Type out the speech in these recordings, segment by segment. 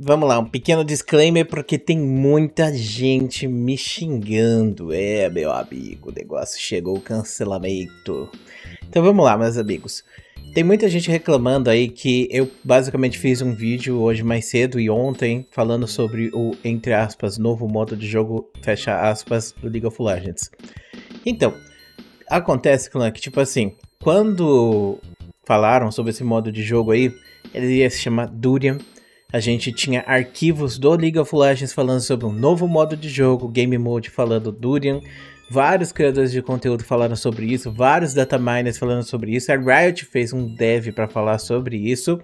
vamos lá, um pequeno disclaimer, porque tem muita gente me xingando. É, meu amigo, o negócio chegou o cancelamento. Então vamos lá, meus amigos. Tem muita gente reclamando aí que eu basicamente fiz um vídeo hoje mais cedo e ontem falando sobre o, entre aspas, novo modo de jogo, fecha aspas, do League of Legends. Então, acontece, clã, que tipo assim, quando falaram sobre esse modo de jogo aí, ele ia se chamar Durian a gente tinha arquivos do League of Legends falando sobre um novo modo de jogo, Game Mode falando Durian. Vários criadores de conteúdo falaram sobre isso, vários data miners falando sobre isso. A Riot fez um dev para falar sobre isso.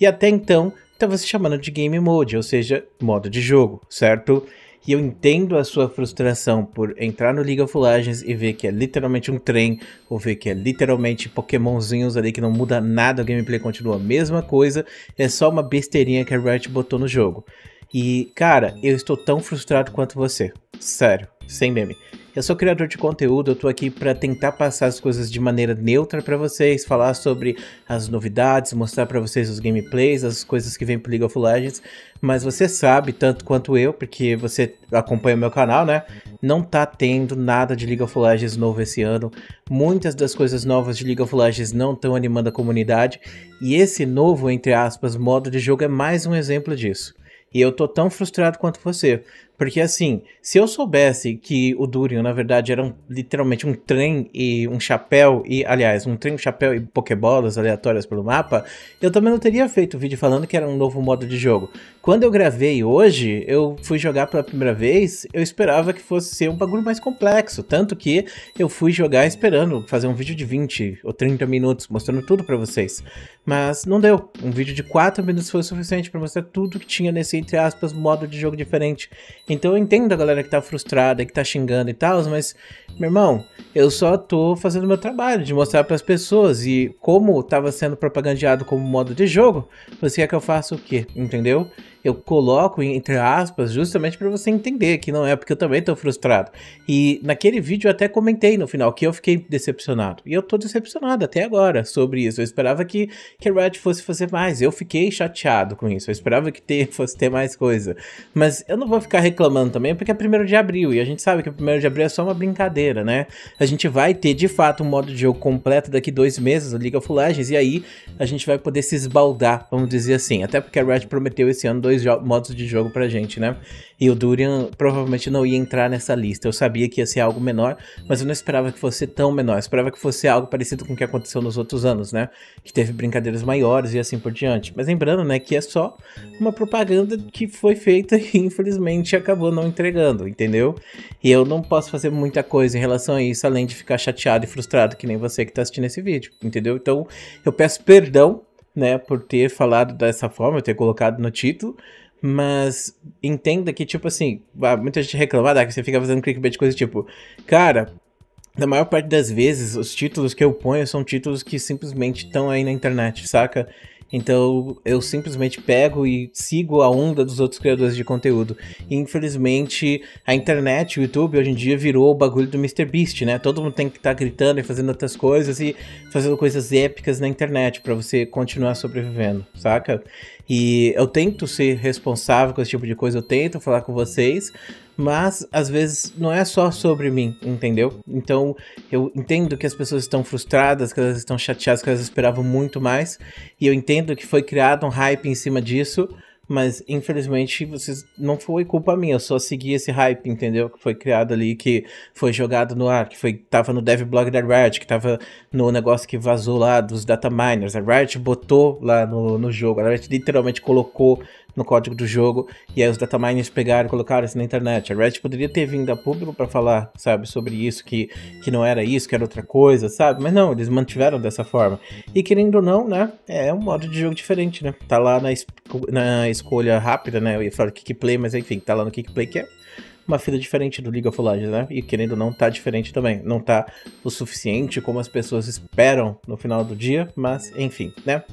E até então, estava se chamando de Game Mode, ou seja, modo de jogo, certo? que eu entendo a sua frustração por entrar no League of Legends e ver que é literalmente um trem, ou ver que é literalmente pokémonzinhos ali que não muda nada, o gameplay continua a mesma coisa, é só uma besteirinha que a Riot botou no jogo. E, cara, eu estou tão frustrado quanto você. Sério, sem meme. Eu sou criador de conteúdo, eu tô aqui para tentar passar as coisas de maneira neutra para vocês, falar sobre as novidades, mostrar para vocês os gameplays, as coisas que vem pro League of Legends, mas você sabe tanto quanto eu, porque você acompanha o meu canal, né? Não tá tendo nada de League of Legends novo esse ano. Muitas das coisas novas de League of Legends não estão animando a comunidade, e esse novo, entre aspas, modo de jogo é mais um exemplo disso. E eu tô tão frustrado quanto você. Porque assim, se eu soubesse que o Durian, na verdade, era um, literalmente um trem e um chapéu, e, aliás, um trem, um chapéu e pokebolas aleatórias pelo mapa, eu também não teria feito o vídeo falando que era um novo modo de jogo. Quando eu gravei hoje, eu fui jogar pela primeira vez, eu esperava que fosse ser um bagulho mais complexo. Tanto que eu fui jogar esperando fazer um vídeo de 20 ou 30 minutos, mostrando tudo para vocês. Mas não deu. Um vídeo de 4 minutos foi o suficiente para mostrar tudo que tinha nesse, entre aspas, modo de jogo diferente. Então eu entendo a galera que tá frustrada, que tá xingando e tal, mas, meu irmão, eu só tô fazendo meu trabalho de mostrar para as pessoas. E como tava sendo propagandeado como modo de jogo, você quer que eu faça o quê? Entendeu? Eu coloco entre aspas justamente para você entender que não é porque eu também tô frustrado. E naquele vídeo eu até comentei no final que eu fiquei decepcionado. E eu tô decepcionado até agora sobre isso. Eu esperava que, que Red fosse fazer mais. Eu fiquei chateado com isso. Eu esperava que ter, fosse ter mais coisa. Mas eu não vou ficar reclamando reclamando também é porque é primeiro de abril e a gente sabe que o primeiro de abril é só uma brincadeira, né? A gente vai ter de fato um modo de jogo completo daqui dois meses, a Liga Fulagens, e aí a gente vai poder se esbaldar, vamos dizer assim. Até porque a Red prometeu esse ano dois modos de jogo pra gente, né? E o Durian provavelmente não ia entrar nessa lista. Eu sabia que ia ser algo menor, mas eu não esperava que fosse tão menor. Eu esperava que fosse algo parecido com o que aconteceu nos outros anos, né? Que teve brincadeiras maiores e assim por diante. Mas lembrando, né, que é só uma propaganda que foi feita e infelizmente acabou não entregando, entendeu? E eu não posso fazer muita coisa em relação a isso, além de ficar chateado e frustrado, que nem você que tá assistindo esse vídeo, entendeu? Então, eu peço perdão, né, por ter falado dessa forma, ter colocado no título, mas entenda que, tipo assim, ah, muita gente reclama ah, que você fica fazendo clickbait coisa tipo, cara, na maior parte das vezes, os títulos que eu ponho são títulos que simplesmente estão aí na internet, saca? Então eu simplesmente pego e sigo a onda dos outros criadores de conteúdo. E, infelizmente, a internet, o YouTube, hoje em dia virou o bagulho do MrBeast, Beast, né? Todo mundo tem que estar tá gritando e fazendo outras coisas e fazendo coisas épicas na internet para você continuar sobrevivendo, saca? E eu tento ser responsável com esse tipo de coisa, eu tento falar com vocês, mas às vezes não é só sobre mim, entendeu? Então eu entendo que as pessoas estão frustradas, que elas estão chateadas, que elas esperavam muito mais, e eu entendo que foi criado um hype em cima disso, mas infelizmente vocês não foi culpa minha, eu só segui esse hype, entendeu? Que foi criado ali, que foi jogado no ar, que foi tava no dev blog da Riot, que tava no negócio que vazou lá dos data miners. A Riot botou lá no, no jogo, a Riot literalmente colocou no código do jogo, e aí os dataminers pegaram e colocaram isso na internet. A Red poderia ter vindo a público para falar, sabe, sobre isso, que, que não era isso, que era outra coisa, sabe? Mas não, eles mantiveram dessa forma. E querendo ou não, né, é um modo de jogo diferente, né? Tá lá na, es na escolha rápida, né? Eu ia falar Kick Play, mas enfim, tá lá no Kick Play que é uma fila diferente do League of Legends, né? E querendo não, tá diferente também. Não tá o suficiente como as pessoas esperam no final do dia, mas enfim, né?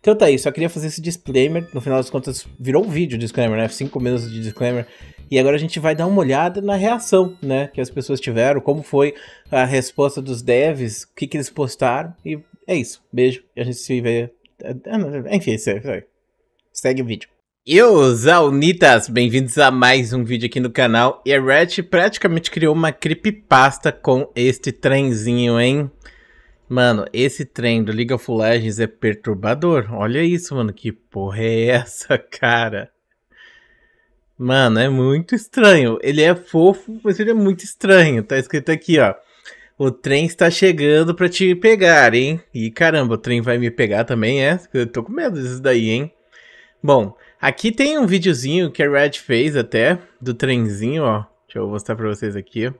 Então tá aí, só queria fazer esse disclaimer. No final das contas, virou um vídeo disclaimer, né? Cinco minutos de disclaimer. E agora a gente vai dar uma olhada na reação, né? Que as pessoas tiveram, como foi a resposta dos devs, o que, que eles postaram. E é isso. Beijo. E a gente se vê. Enfim, segue o vídeo. Eu, Zaunitas, bem-vindos a mais um vídeo aqui no canal. E a Ratch praticamente criou uma creepypasta com este trenzinho, hein? Mano, esse trem do League of Legends é perturbador. Olha isso, mano, que porra é essa, cara? Mano, é muito estranho. Ele é fofo, mas ele é muito estranho. Tá escrito aqui, ó. O trem está chegando para te pegar, hein? E caramba, o trem vai me pegar também, é? Eu tô com medo disso daí, hein? Bom, Aqui tem um videozinho que a Red fez até, do trenzinho, ó. Deixa eu mostrar pra vocês aqui. Vou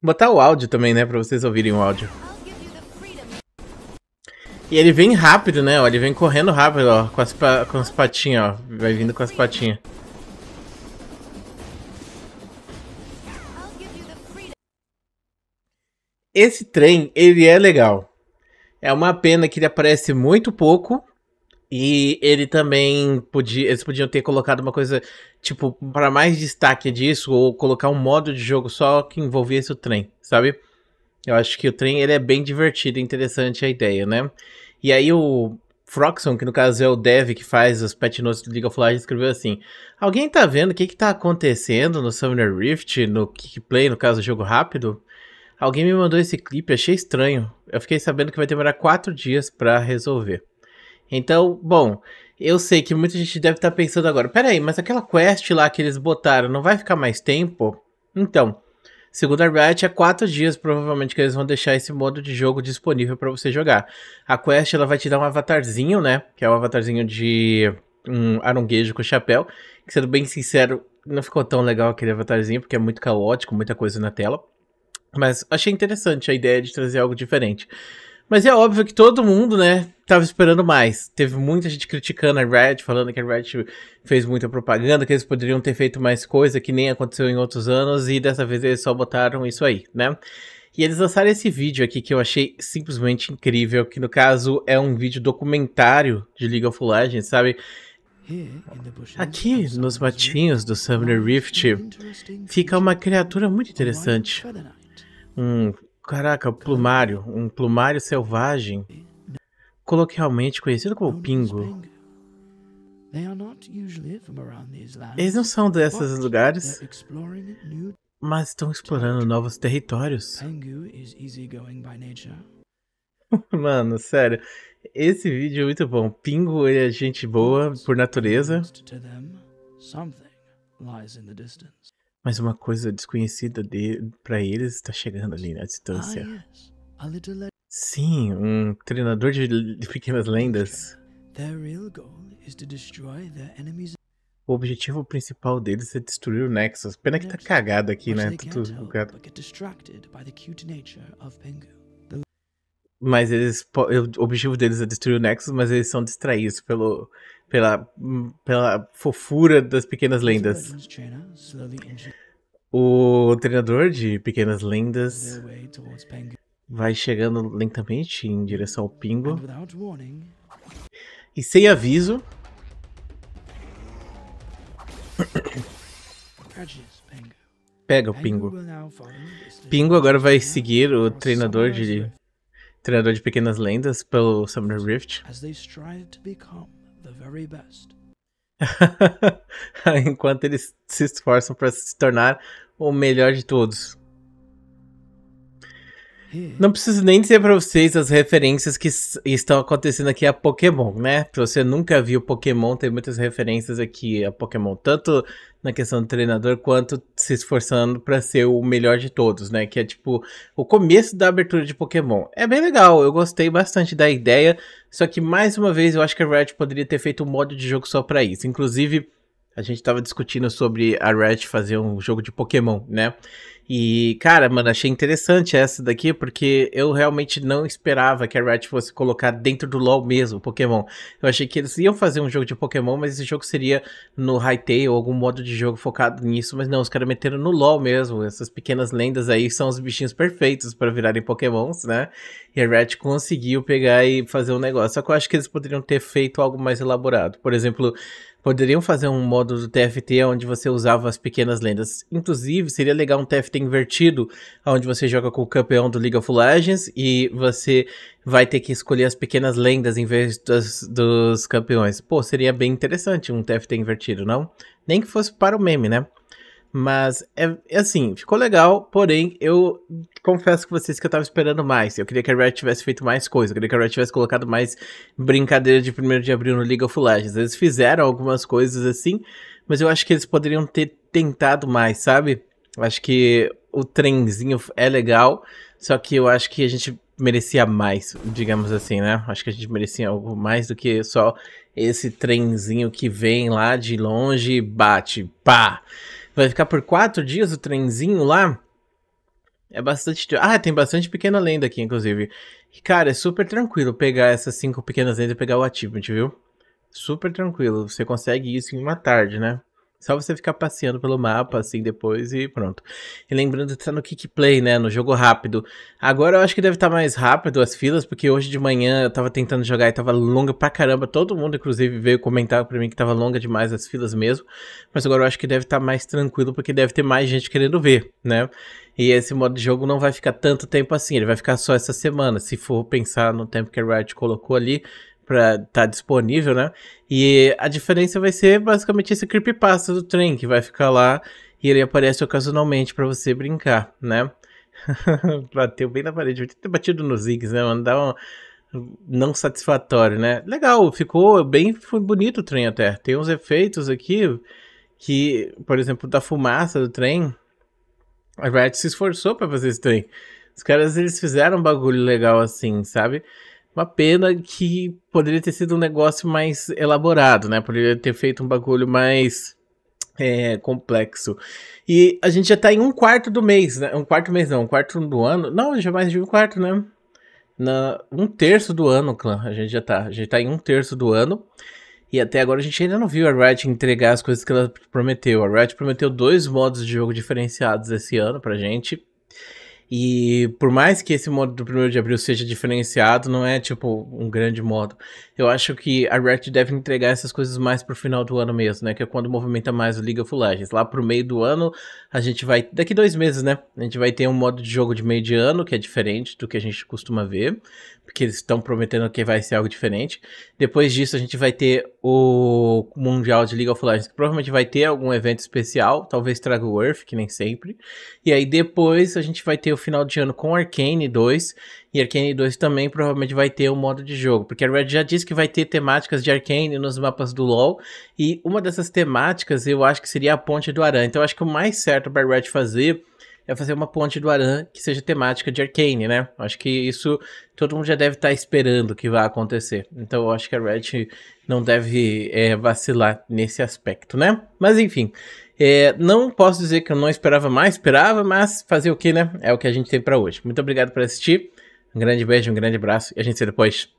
botar o áudio também, né, pra vocês ouvirem o áudio. E ele vem rápido, né, ó, ele vem correndo rápido, ó, com as, com as patinhas, ó. Vai vindo com as patinhas. Esse trem, ele é legal. É uma pena que ele aparece muito pouco. E ele também podia. Eles podiam ter colocado uma coisa, tipo, para mais destaque disso, ou colocar um modo de jogo só que envolvesse o trem, sabe? Eu acho que o trem ele é bem divertido, interessante a ideia, né? E aí o Froxon, que no caso é o dev que faz os Pet notes do League of Legends, escreveu assim: Alguém tá vendo o que que tá acontecendo no Summoner Rift, no Kickplay, no caso, jogo rápido? Alguém me mandou esse clipe, achei estranho. Eu fiquei sabendo que vai demorar quatro dias para resolver. Então, bom, eu sei que muita gente deve estar tá pensando agora, peraí, mas aquela quest lá que eles botaram não vai ficar mais tempo? Então, segundo a Riot, é quatro dias provavelmente que eles vão deixar esse modo de jogo disponível para você jogar. A quest ela vai te dar um avatarzinho, né? Que é um avatarzinho de um aronguejo com chapéu. Que sendo bem sincero, não ficou tão legal aquele avatarzinho, porque é muito caótico, muita coisa na tela. Mas achei interessante a ideia de trazer algo diferente. Mas é óbvio que todo mundo, né, tava esperando mais. Teve muita gente criticando a Red, falando que a Red fez muita propaganda, que eles poderiam ter feito mais coisa, que nem aconteceu em outros anos, e dessa vez eles só botaram isso aí, né? E eles lançaram esse vídeo aqui que eu achei simplesmente incrível, que no caso é um vídeo documentário de League of Legends, sabe? Aqui, nos matinhos do Summoner Rift, fica uma criatura muito interessante um caraca, plumário, um plumário selvagem, coloquialmente conhecido como pingo. Eles não são desses lugares, mas estão explorando novos territórios. Mano, sério, esse vídeo é muito bom. Pingo é gente boa por natureza. Something lies in the distance. Mas uma coisa desconhecida de, para eles está chegando ali na né, distância. Ah, sim. sim, um treinador de, de pequenas lendas. O objetivo principal deles é destruir o Nexus. Pena que tá cagado aqui, né? Tudo Mas eles, o objetivo deles é destruir o Nexus, mas eles são distraídos pelo pela, pela fofura das pequenas lendas. O treinador de pequenas lendas vai chegando lentamente em direção ao Pingo. E sem aviso. Pega o Pingo. Pingo agora vai seguir o treinador de treinador de pequenas lendas pelo Summoner Rift the very best. Enquanto eles se esforçam para se tornar o melhor de todos. Não preciso nem dizer para vocês as referências que estão acontecendo aqui a Pokémon, né? Se você nunca viu Pokémon, tem muitas referências aqui a Pokémon, tanto na questão do treinador quanto se esforçando para ser o melhor de todos, né? Que é tipo o começo da abertura de Pokémon. É bem legal, eu gostei bastante da ideia, só que mais uma vez eu acho que a Riot poderia ter feito um modo de jogo só para isso. Inclusive, a gente estava discutindo sobre a Riot fazer um jogo de Pokémon, né? E, cara, mano, achei interessante essa daqui, porque eu realmente não esperava que a Riot fosse colocar dentro do LoL mesmo Pokémon. Eu achei que eles iam fazer um jogo de Pokémon, mas esse jogo seria no Hytale, ou algum modo de jogo focado nisso, mas não, os caras meteram no LoL mesmo. Essas pequenas lendas aí são os bichinhos perfeitos para virarem Pokémons, né? E a Riot conseguiu pegar e fazer um negócio. Só que eu acho que eles poderiam ter feito algo mais elaborado. Por exemplo, Poderiam fazer um modo do TFT onde você usava as pequenas lendas. Inclusive, seria legal um TFT invertido, onde você joga com o campeão do League of Legends e você vai ter que escolher as pequenas lendas em vez dos, dos campeões. Pô, seria bem interessante um TFT invertido, não? Nem que fosse para o meme, né? Mas é, é, assim, ficou legal, porém eu confesso com vocês que eu tava esperando mais. Eu queria que a Riot tivesse feito mais coisa, eu queria que a Riot tivesse colocado mais brincadeira de 1 de abril no League of Legends. Eles fizeram algumas coisas assim, mas eu acho que eles poderiam ter tentado mais, sabe? Eu acho que o trenzinho é legal, só que eu acho que a gente merecia mais, digamos assim, né? Acho que a gente merecia algo mais do que só esse trenzinho que vem lá de longe e bate, pá! Vai ficar por quatro dias o trenzinho lá? É bastante. Ah, tem bastante pequena lenda aqui, inclusive. E, cara, é super tranquilo pegar essas cinco pequenas lendas e pegar o achievement, viu? Super tranquilo. Você consegue isso em uma tarde, né? Só você ficar passeando pelo mapa, assim, depois e pronto. E lembrando que tá no Kick Play, né? No jogo rápido. Agora eu acho que deve estar tá mais rápido as filas, porque hoje de manhã eu tava tentando jogar e tava longa pra caramba. Todo mundo, inclusive, veio comentar pra mim que tava longa demais as filas mesmo. Mas agora eu acho que deve estar tá mais tranquilo, porque deve ter mais gente querendo ver, né? E esse modo de jogo não vai ficar tanto tempo assim, ele vai ficar só essa semana. Se for pensar no tempo que a Riot colocou ali, para estar tá disponível, né? E a diferença vai ser basicamente esse creepypasta do trem que vai ficar lá e ele aparece ocasionalmente para você brincar, né? Bateu bem na parede, devia ter batido nos zigs, né, Mandar Dá um não satisfatório, né? Legal, ficou bem, foi bonito o trem até. Tem uns efeitos aqui que, por exemplo, da fumaça do trem, a Riot se esforçou para fazer esse trem. Os caras eles fizeram um bagulho legal assim, sabe? Uma pena que poderia ter sido um negócio mais elaborado, né? Poderia ter feito um bagulho mais é, complexo. E a gente já tá em um quarto do mês, né? Um quarto mês não, um quarto do ano. Não, já mais de um quarto, né? Na, um terço do ano, clã. A gente já tá. A gente tá em um terço do ano. E até agora a gente ainda não viu a Riot entregar as coisas que ela prometeu. A Riot prometeu dois modos de jogo diferenciados esse ano pra gente. E por mais que esse modo do 1 de abril seja diferenciado, não é tipo um grande modo. Eu acho que a Riot deve entregar essas coisas mais pro final do ano mesmo, né? Que é quando movimenta mais o League of Legends. Lá pro meio do ano, a gente vai. Daqui dois meses, né? A gente vai ter um modo de jogo de meio de ano, que é diferente do que a gente costuma ver que eles estão prometendo que vai ser algo diferente. Depois disso, a gente vai ter o Mundial de League of Legends, que provavelmente vai ter algum evento especial, talvez traga o Earth, que nem sempre. E aí depois a gente vai ter o final de ano com Arcane 2, e Arcane 2 também provavelmente vai ter um modo de jogo, porque a Red já disse que vai ter temáticas de Arcane nos mapas do LoL, e uma dessas temáticas eu acho que seria a Ponte do Aran. Então eu acho que o mais certo para a Red fazer é fazer uma ponte do Aran que seja temática de Arcane, né? Acho que isso todo mundo já deve estar tá esperando que vá acontecer. Então eu acho que a Red não deve é, vacilar nesse aspecto, né? Mas enfim, é, não posso dizer que eu não esperava mais, esperava, mas fazer o que, né? É o que a gente tem para hoje. Muito obrigado por assistir. Um grande beijo, um grande abraço e a gente se vê depois.